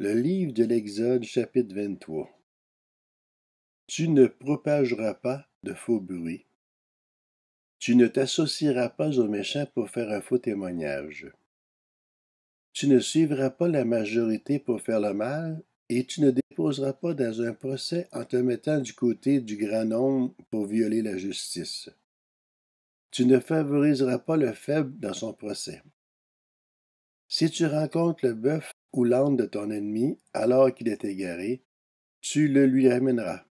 Le livre de l'Exode, chapitre 23. Tu ne propageras pas de faux bruit. Tu ne t'associeras pas aux méchants pour faire un faux témoignage. Tu ne suivras pas la majorité pour faire le mal, et tu ne déposeras pas dans un procès en te mettant du côté du grand nombre pour violer la justice. Tu ne favoriseras pas le faible dans son procès. Si tu rencontres le bœuf ou de ton ennemi alors qu'il est égaré, tu le lui ramèneras.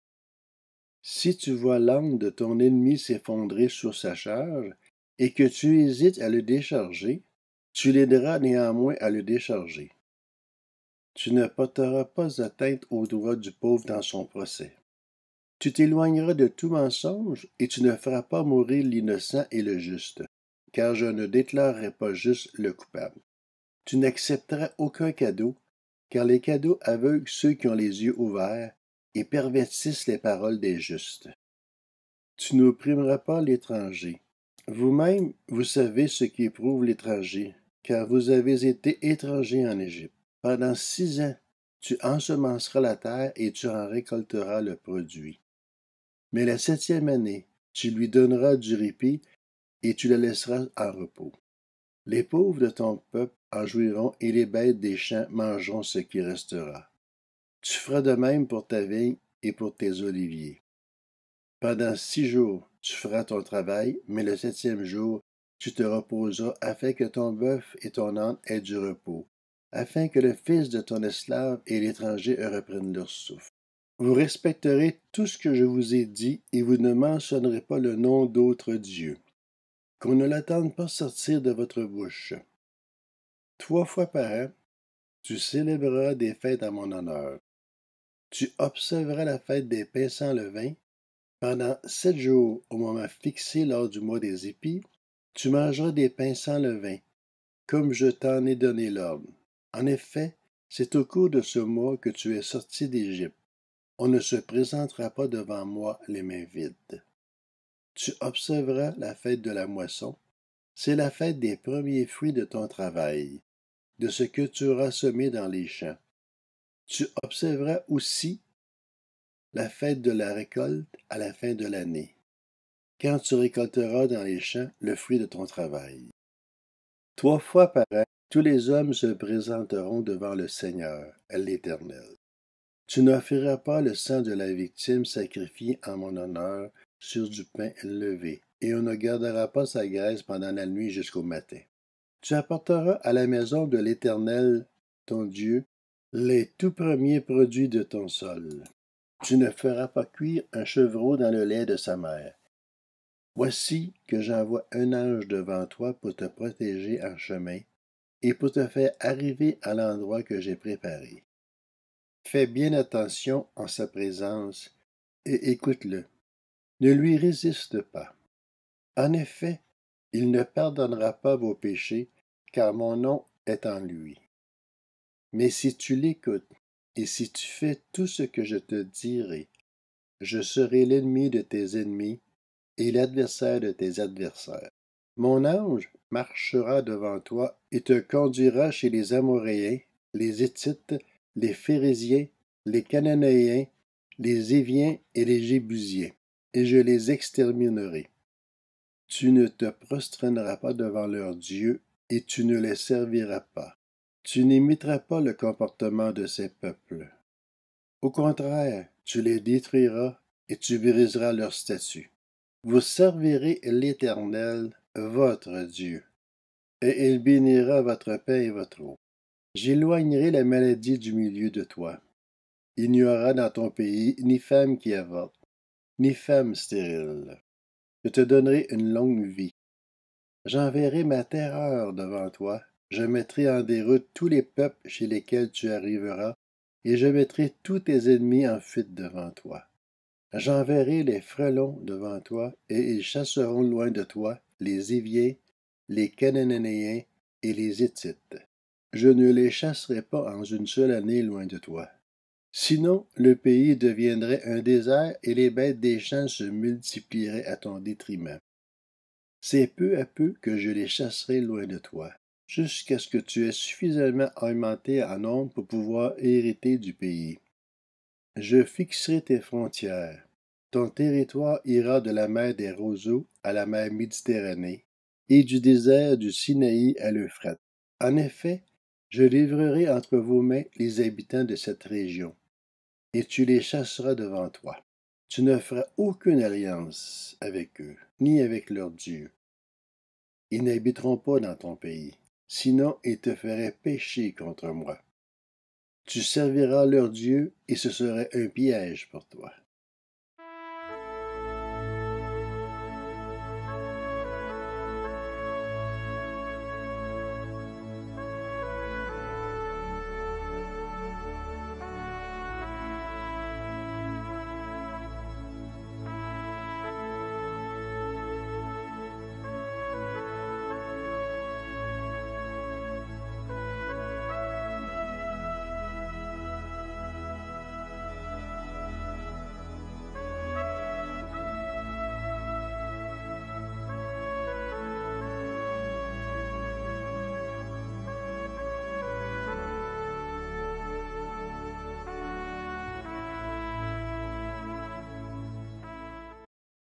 Si tu vois l'âne de ton ennemi s'effondrer sur sa charge, et que tu hésites à le décharger, tu l'aideras néanmoins à le décharger. Tu ne porteras pas atteinte aux droits du pauvre dans son procès. Tu t'éloigneras de tout mensonge, et tu ne feras pas mourir l'innocent et le juste, car je ne déclarerai pas juste le coupable. Tu n'accepteras aucun cadeau, car les cadeaux aveuglent ceux qui ont les yeux ouverts et pervertissent les paroles des justes. Tu n'opprimeras pas l'étranger. Vous-même, vous savez ce qui éprouve l'étranger, car vous avez été étranger en Égypte. Pendant six ans, tu ensemenceras la terre et tu en récolteras le produit. Mais la septième année, tu lui donneras du répit et tu la laisseras en repos. Les pauvres de ton peuple en jouiront et les bêtes des champs mangeront ce qui restera. Tu feras de même pour ta vigne et pour tes oliviers. Pendant six jours, tu feras ton travail, mais le septième jour, tu te reposeras afin que ton bœuf et ton âne aient du repos, afin que le fils de ton esclave et l'étranger reprennent leur souffle. Vous respecterez tout ce que je vous ai dit et vous ne mentionnerez pas le nom d'autres dieux qu'on ne l'attende pas sortir de votre bouche. Trois fois par an, tu célébreras des fêtes à mon honneur. Tu observeras la fête des pains sans levain. Pendant sept jours, au moment fixé lors du mois des épis, tu mangeras des pains sans levain, comme je t'en ai donné l'ordre. En effet, c'est au cours de ce mois que tu es sorti d'Égypte. On ne se présentera pas devant moi les mains vides tu observeras la fête de la moisson. C'est la fête des premiers fruits de ton travail, de ce que tu auras semé dans les champs. Tu observeras aussi la fête de la récolte à la fin de l'année, quand tu récolteras dans les champs le fruit de ton travail. Trois fois par an, tous les hommes se présenteront devant le Seigneur, l'Éternel. Tu n'offriras pas le sang de la victime sacrifiée en mon honneur sur du pain levé, et on ne gardera pas sa graisse pendant la nuit jusqu'au matin. Tu apporteras à la maison de l'Éternel, ton Dieu, les tout premiers produits de ton sol. Tu ne feras pas cuire un chevreau dans le lait de sa mère. Voici que j'envoie un ange devant toi pour te protéger en chemin et pour te faire arriver à l'endroit que j'ai préparé. Fais bien attention en sa présence et écoute-le ne lui résiste pas. En effet, il ne pardonnera pas vos péchés, car mon nom est en lui. Mais si tu l'écoutes, et si tu fais tout ce que je te dirai, je serai l'ennemi de tes ennemis et l'adversaire de tes adversaires. Mon ange marchera devant toi et te conduira chez les Amoréens, les Hittites, les Phérésiens, les Cananéens, les Éviens et les Jébusiens et je les exterminerai. Tu ne te prosterneras pas devant leurs dieux, et tu ne les serviras pas. Tu n'imiteras pas le comportement de ces peuples. Au contraire, tu les détruiras et tu briseras leur statut. Vous servirez l'Éternel, votre Dieu, et il bénira votre pain et votre eau. J'éloignerai la maladie du milieu de toi. Il n'y aura dans ton pays ni femme qui avorte, ni femme stérile je te donnerai une longue vie. J'enverrai ma terreur devant toi, je mettrai en déroute tous les peuples chez lesquels tu arriveras, et je mettrai tous tes ennemis en fuite devant toi. J'enverrai les frelons devant toi, et ils chasseront loin de toi les iviers les Cananéens et les Hittites. Je ne les chasserai pas en une seule année loin de toi. Sinon, le pays deviendrait un désert et les bêtes des champs se multiplieraient à ton détriment. C'est peu à peu que je les chasserai loin de toi, jusqu'à ce que tu aies suffisamment augmenté en nombre pour pouvoir hériter du pays. Je fixerai tes frontières. Ton territoire ira de la mer des roseaux à la mer Méditerranée, et du désert du Sinaï à l'Euphrate. En effet, je livrerai entre vos mains les habitants de cette région et tu les chasseras devant toi. Tu ne feras aucune alliance avec eux, ni avec leurs dieux. Ils n'habiteront pas dans ton pays, sinon ils te feraient pécher contre moi. Tu serviras leur Dieu et ce serait un piège pour toi.